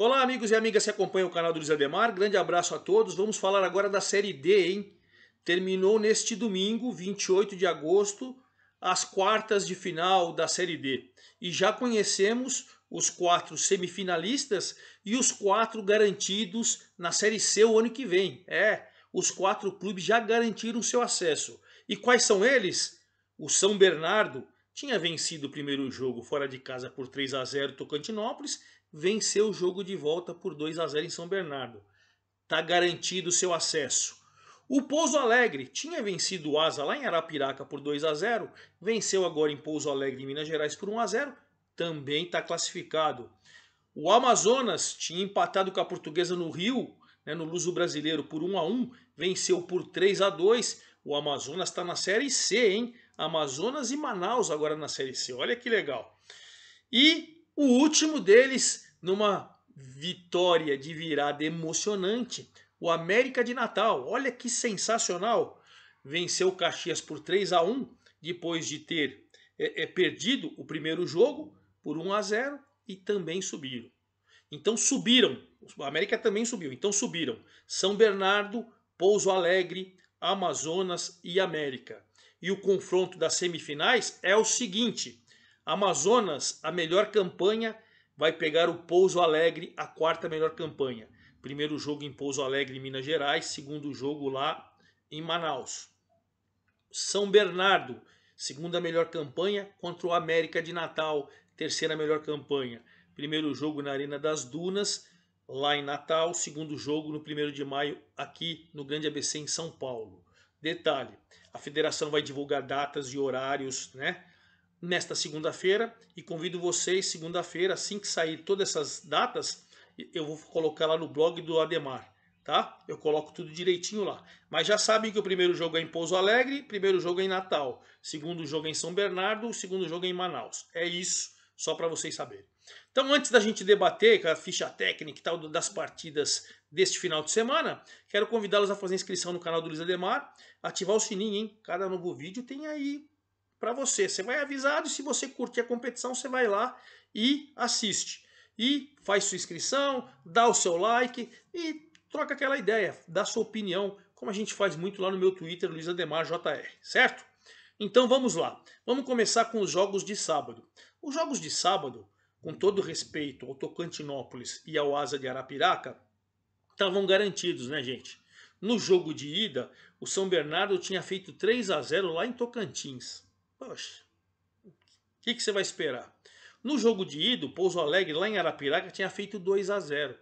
Olá, amigos e amigas que acompanham o canal do Luiz Ademar. Grande abraço a todos. Vamos falar agora da Série D, hein? Terminou neste domingo, 28 de agosto, as quartas de final da Série D. E já conhecemos os quatro semifinalistas e os quatro garantidos na Série C o ano que vem. É, os quatro clubes já garantiram seu acesso. E quais são eles? O São Bernardo tinha vencido o primeiro jogo fora de casa por 3 a 0 Tocantinópolis venceu o jogo de volta por 2 a 0 em São Bernardo. Está garantido o seu acesso. O Pouso Alegre tinha vencido o Asa lá em Arapiraca por 2 a 0, venceu agora em Pouso Alegre, em Minas Gerais, por 1 a 0, também está classificado. O Amazonas tinha empatado com a Portuguesa no Rio, né, no Luso Brasileiro, por 1 a 1, venceu por 3 a 2. O Amazonas está na Série C, hein? Amazonas e Manaus agora na Série C. Olha que legal. E o último deles, numa vitória de virada emocionante, o América de Natal. Olha que sensacional! Venceu o Caxias por 3 a 1 depois de ter é, é, perdido o primeiro jogo por 1 a 0 e também subiram. Então subiram. O América também subiu, então subiram. São Bernardo, Pouso Alegre, Amazonas e América. E o confronto das semifinais é o seguinte: Amazonas, a melhor campanha, vai pegar o Pouso Alegre, a quarta melhor campanha. Primeiro jogo em Pouso Alegre, Minas Gerais, segundo jogo lá em Manaus. São Bernardo, segunda melhor campanha contra o América de Natal, terceira melhor campanha. Primeiro jogo na Arena das Dunas, lá em Natal, segundo jogo no 1 de maio aqui no Grande ABC em São Paulo. Detalhe, a federação vai divulgar datas e horários, né? nesta segunda-feira e convido vocês, segunda-feira, assim que sair todas essas datas, eu vou colocar lá no blog do Ademar, tá? Eu coloco tudo direitinho lá. Mas já sabem que o primeiro jogo é em Pouso Alegre, primeiro jogo é em Natal, segundo jogo é em São Bernardo, segundo jogo é em Manaus. É isso, só para vocês saberem. Então, antes da gente debater a ficha técnica e tal das partidas deste final de semana, quero convidá-los a fazer inscrição no canal do Luiz Ademar, ativar o sininho, hein? Cada novo vídeo tem aí para você. Você vai avisado e se você curtir a competição, você vai lá e assiste. E faz sua inscrição, dá o seu like e troca aquela ideia, dá sua opinião, como a gente faz muito lá no meu Twitter, Luiz Ademar JR, certo? Então vamos lá. Vamos começar com os jogos de sábado. Os jogos de sábado, com todo respeito ao Tocantinópolis e ao Asa de Arapiraca, estavam garantidos, né, gente? No jogo de ida, o São Bernardo tinha feito 3 a 0 lá em Tocantins. Poxa, o que, que você vai esperar? No jogo de ida, o Pouso Alegre, lá em Arapiraca, tinha feito 2 a 0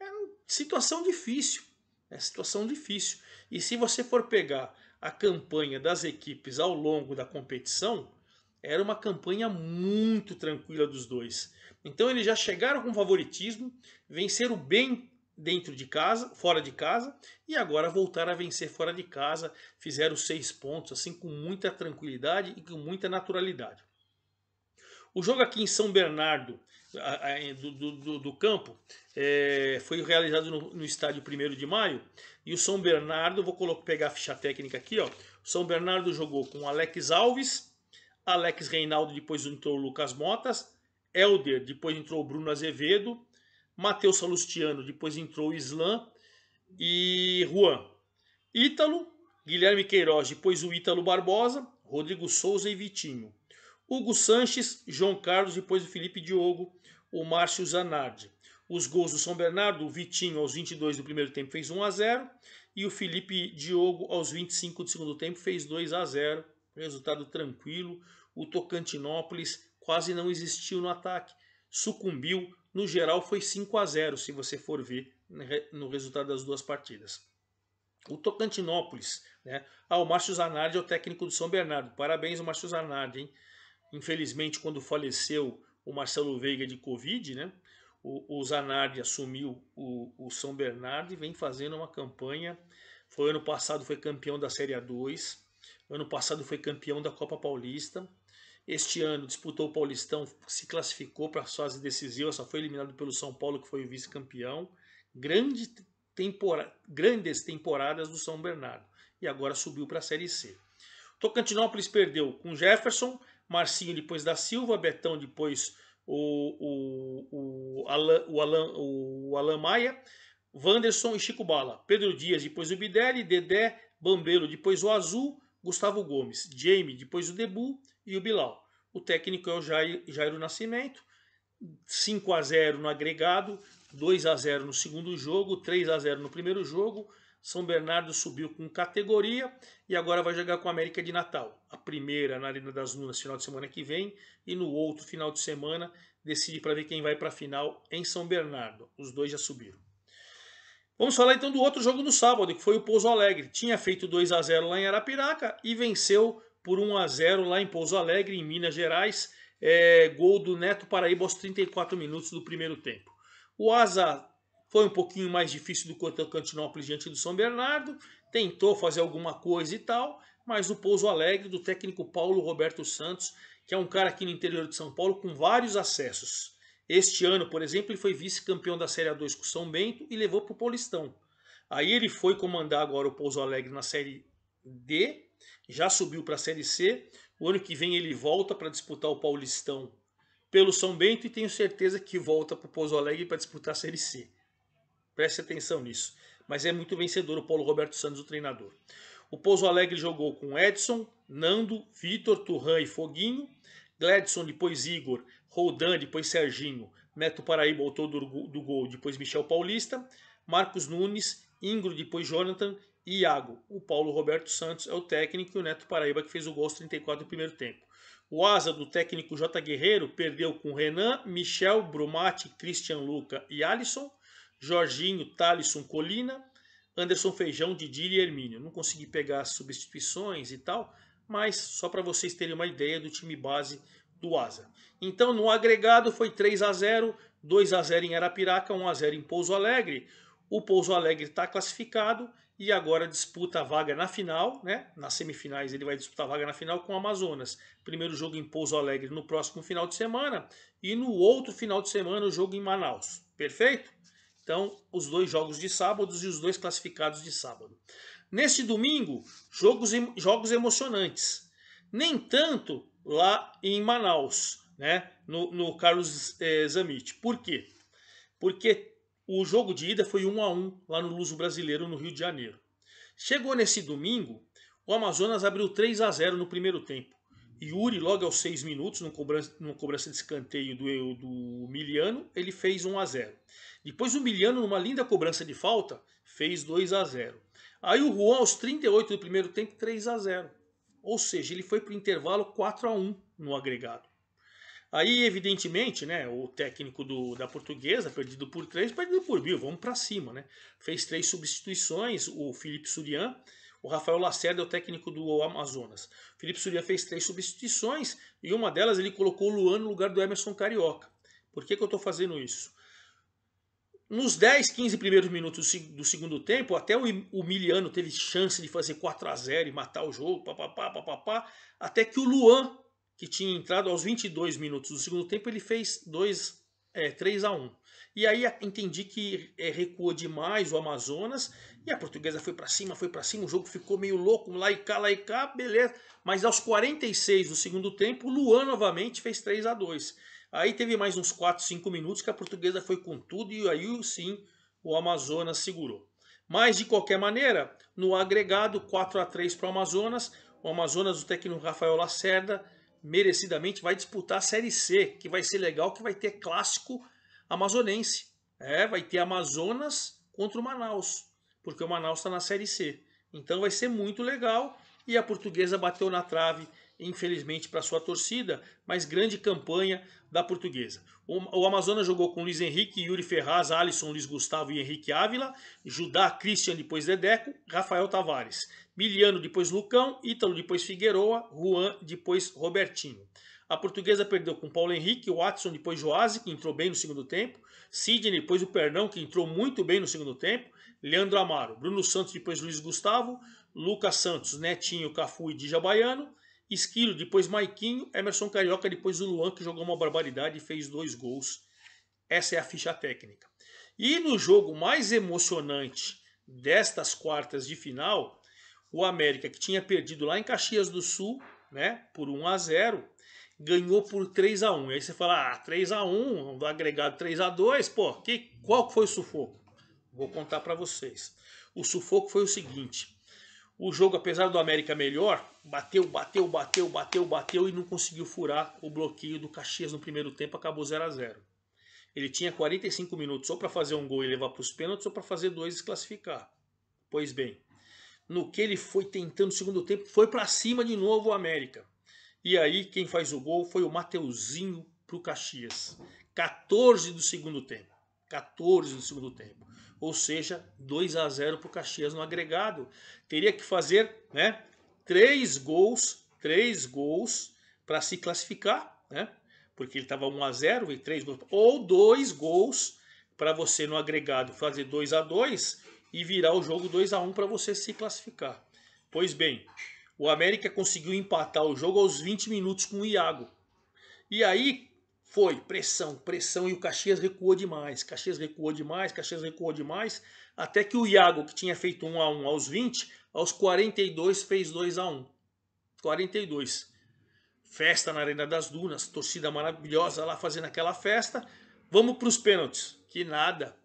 É uma situação difícil. É situação difícil. E se você for pegar a campanha das equipes ao longo da competição, era uma campanha muito tranquila dos dois. Então eles já chegaram com favoritismo, venceram bem dentro de casa, fora de casa, e agora voltar a vencer fora de casa. Fizeram seis pontos, assim, com muita tranquilidade e com muita naturalidade. O jogo aqui em São Bernardo é, do, do, do, do campo é, foi realizado no, no estádio 1 de maio. E o São Bernardo, vou colocar, pegar a ficha técnica aqui, ó. O São Bernardo jogou com Alex Alves, Alex Reinaldo, depois entrou o Lucas Motas, Elder, depois entrou o Bruno Azevedo, Matheus Salustiano, depois entrou o Islã e Juan. Ítalo, Guilherme Queiroz, depois o Ítalo Barbosa, Rodrigo Souza e Vitinho. Hugo Sanches, João Carlos, depois o Felipe Diogo, o Márcio Zanardi. Os gols do São Bernardo, o Vitinho aos 22 do primeiro tempo fez 1 a 0 e o Felipe Diogo aos 25 do segundo tempo fez 2 a 0. Resultado tranquilo. O Tocantinópolis quase não existiu no ataque, sucumbiu no geral, foi 5 a 0 se você for ver né, no resultado das duas partidas. O Tocantinópolis, né? Ah, o Márcio Zanardi é o técnico do São Bernardo. Parabéns ao Márcio Zanardi, hein? Infelizmente, quando faleceu o Marcelo Veiga de Covid, né? O, o Zanardi assumiu o, o São Bernardo e vem fazendo uma campanha. Foi ano passado foi campeão da Série A2, ano passado foi campeão da Copa Paulista, este ano disputou o Paulistão, se classificou para as fases decisivas, só foi eliminado pelo São Paulo, que foi o vice-campeão. Grande tempora... Grandes temporadas do São Bernardo. E agora subiu para a Série C. Tocantinópolis perdeu com Jefferson, Marcinho depois da Silva, Betão depois o, o, o, Alan, o, Alan, o Alan Maia, Wanderson e Chico Bala. Pedro Dias, depois o Bidelli, Dedé, Bambelo, depois o Azul, Gustavo Gomes, Jamie, depois o Debu, e o Bilal. O técnico é o Jair, Jairo Nascimento. 5 a 0 no agregado, 2 a 0 no segundo jogo, 3 a 0 no primeiro jogo. São Bernardo subiu com categoria e agora vai jogar com a América de Natal. A primeira na Arena das Nunas, final de semana que vem e no outro final de semana decide para ver quem vai para a final em São Bernardo. Os dois já subiram. Vamos falar então do outro jogo do sábado, que foi o Pouso Alegre. Tinha feito 2 a 0 lá em Arapiraca e venceu por 1 a 0 lá em Pouso Alegre, em Minas Gerais. É, gol do Neto Paraíba aos 34 minutos do primeiro tempo. O Asa foi um pouquinho mais difícil do que o Cantinópolis diante do São Bernardo, tentou fazer alguma coisa e tal, mas o Pouso Alegre do técnico Paulo Roberto Santos, que é um cara aqui no interior de São Paulo com vários acessos. Este ano, por exemplo, ele foi vice-campeão da Série A2 com o São Bento e levou para o Paulistão. Aí ele foi comandar agora o Pouso Alegre na Série D já subiu para a Série C. O ano que vem ele volta para disputar o Paulistão pelo São Bento e tenho certeza que volta para o Pouso Alegre para disputar a Série C. Preste atenção nisso. Mas é muito vencedor o Paulo Roberto Santos, o treinador. O Pouso Alegre jogou com Edson, Nando, Vitor, Turran e Foguinho. Gladson, depois Igor, Roldan, depois Serginho, Neto Paraíba, autor do, do gol, depois Michel Paulista, Marcos Nunes, Ingro, depois Jonathan Iago. O Paulo Roberto Santos é o técnico e o Neto Paraíba que fez o gol aos 34 do primeiro tempo. O asa do técnico J. Guerreiro perdeu com Renan, Michel, Brumati, Christian Luca e Alisson, Jorginho, Thalisson, Colina, Anderson Feijão, Didi e Hermínio. Não consegui pegar as substituições e tal, mas só para vocês terem uma ideia do time base do Asa. Então, no agregado foi 3 a 0, 2 a 0 em Arapiraca, 1 a 0 em Pouso Alegre. O Pouso Alegre está classificado e agora disputa a vaga na final, né? Nas semifinais ele vai disputar a vaga na final com o Amazonas. Primeiro jogo em Pouso Alegre no próximo final de semana e no outro final de semana o jogo em Manaus. Perfeito? Então, os dois jogos de sábado e os dois classificados de sábado. Neste domingo, jogos, jogos emocionantes. Nem tanto lá em Manaus, né? No, no Carlos eh, Zamit. Por quê? Porque o jogo de ida foi 1 a 1 lá no Luso Brasileiro, no Rio de Janeiro. Chegou nesse domingo, o Amazonas abriu 3 a 0 no primeiro tempo. Yuri, logo aos 6 minutos, numa cobrança, numa cobrança de escanteio do, do Miliano, ele fez 1 a 0 Depois o Miliano, numa linda cobrança de falta, fez 2 a 0 Aí o Juan, aos 38 do primeiro tempo, 3 a 0 Ou seja, ele foi para o intervalo 4 a 1 no agregado. Aí, evidentemente, né, o técnico do, da portuguesa, perdido por três, perdido por mil, vamos para cima. Né? Fez três substituições, o Felipe Surian, o Rafael Lacerda é o técnico do Amazonas. O Felipe Surian fez três substituições e uma delas ele colocou o Luan no lugar do Emerson Carioca. Por que, que eu estou fazendo isso? Nos 10, 15 primeiros minutos do segundo tempo, até o Miliano teve chance de fazer 4 a 0 e matar o jogo, papapá, papapá, até que o Luan que tinha entrado aos 22 minutos do segundo tempo, ele fez 2, é, 3 a 1. E aí entendi que é, recuou demais o Amazonas e a portuguesa foi para cima, foi para cima, o jogo ficou meio louco, lá e cá, lá e cá, beleza. Mas aos 46 do segundo tempo, Luan novamente fez 3 a 2. Aí teve mais uns 4, 5 minutos que a portuguesa foi com tudo e aí sim o Amazonas segurou. Mas de qualquer maneira, no agregado 4 a 3 para o Amazonas, o Amazonas, o técnico Rafael Lacerda, merecidamente vai disputar a Série C, que vai ser legal, que vai ter clássico amazonense. É, vai ter Amazonas contra o Manaus, porque o Manaus está na Série C. Então vai ser muito legal e a portuguesa bateu na trave, infelizmente, para sua torcida, mas grande campanha da portuguesa. O, o Amazonas jogou com Luiz Henrique, Yuri Ferraz, Alisson, Luiz Gustavo e Henrique Ávila, Judá, Christian, depois Dedeco, Rafael Tavares. Miliano, depois Lucão, Ítalo, depois Figueroa, Juan, depois Robertinho. A portuguesa perdeu com Paulo Henrique, Watson, depois Joasi, que entrou bem no segundo tempo, Sidney, depois o Pernão, que entrou muito bem no segundo tempo, Leandro Amaro, Bruno Santos, depois Luiz Gustavo, Lucas Santos, Netinho, Cafu e Dijabaiano, Esquilo, depois Maiquinho, Emerson Carioca, depois o Luan, que jogou uma barbaridade e fez dois gols. Essa é a ficha técnica. E no jogo mais emocionante destas quartas de final, o América, que tinha perdido lá em Caxias do Sul, né, por 1 a 0 ganhou por 3 a 1 E Aí você fala, ah, 3 a 1 do agregado 3 a 2 pô, que, qual foi o sufoco? Vou contar para vocês. O sufoco foi o seguinte: o jogo, apesar do América melhor, bateu, bateu, bateu, bateu, bateu e não conseguiu furar o bloqueio do Caxias no primeiro tempo, acabou 0 a 0 Ele tinha 45 minutos só para fazer um gol e levar para os pênaltis ou para fazer dois e se classificar. Pois bem, no que ele foi tentando no segundo tempo, foi para cima de novo o América. E aí quem faz o gol foi o Mateuzinho pro Caxias. 14 do segundo tempo. 14 do segundo tempo. Ou seja, 2 a 0 pro Caxias no agregado. Teria que fazer, né, três gols, três gols para se classificar, né? Porque ele estava 1 a 0 e três gols ou dois gols para você no agregado fazer 2 a 2 e virar o jogo 2 a 1 para você se classificar. Pois bem, o América conseguiu empatar o jogo aos 20 minutos com o Iago. E aí foi pressão, pressão e o Caxias recuou demais. Caxias recuou demais, Caxias recuou demais, até que o Iago, que tinha feito 1 a 1 aos 20, aos 42 fez 2 a 1. 42. Festa na Arena das Dunas, torcida maravilhosa lá fazendo aquela festa. Vamos para os pênaltis. Que nada,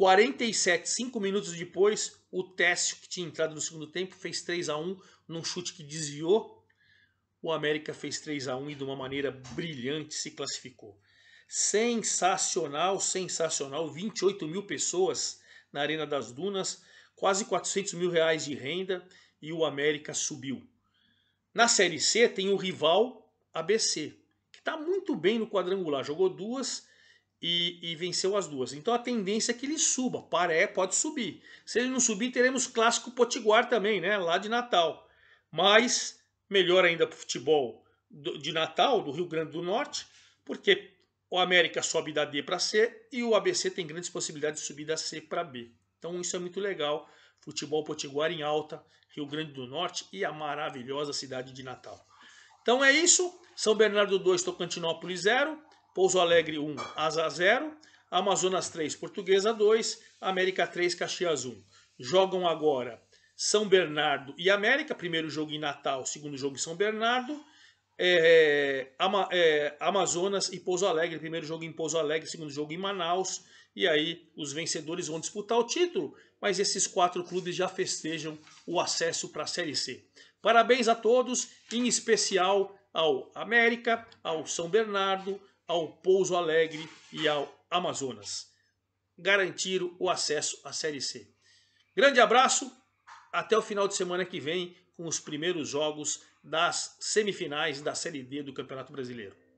47, 5 minutos depois, o Técio, que tinha entrado no segundo tempo, fez 3 a 1 num chute que desviou. O América fez 3 a 1 e de uma maneira brilhante se classificou. Sensacional, sensacional. 28 mil pessoas na Arena das Dunas, quase 400 mil reais de renda e o América subiu. Na Série C tem o rival ABC, que está muito bem no quadrangular. Jogou duas e, e, venceu as duas. Então a tendência é que ele suba. Paré pode subir. Se ele não subir, teremos clássico Potiguar também, né? Lá de Natal. Mas melhor ainda para o futebol do, de Natal, do Rio Grande do Norte, porque o América sobe da D para C e o ABC tem grandes possibilidades de subir da C para B. Então isso é muito legal. Futebol Potiguar em alta, Rio Grande do Norte e a maravilhosa cidade de Natal. Então é isso. São Bernardo 2, Tocantinópolis 0. Pouso Alegre 1, Asa 0, Amazonas 3, Portuguesa 2, América 3, Caxias 1. Jogam agora São Bernardo e América, primeiro jogo em Natal, segundo jogo em São Bernardo. É, Ama, é, Amazonas e Pouso Alegre, primeiro jogo em Pouso Alegre, segundo jogo em Manaus. E aí os vencedores vão disputar o título, mas esses quatro clubes já festejam o acesso para a Série C. Parabéns a todos, em especial ao América, ao São Bernardo, ao Pouso Alegre e ao Amazonas. Garantiram o acesso à Série C. Grande abraço, até o final de semana que vem com os primeiros jogos das semifinais da Série D do Campeonato Brasileiro.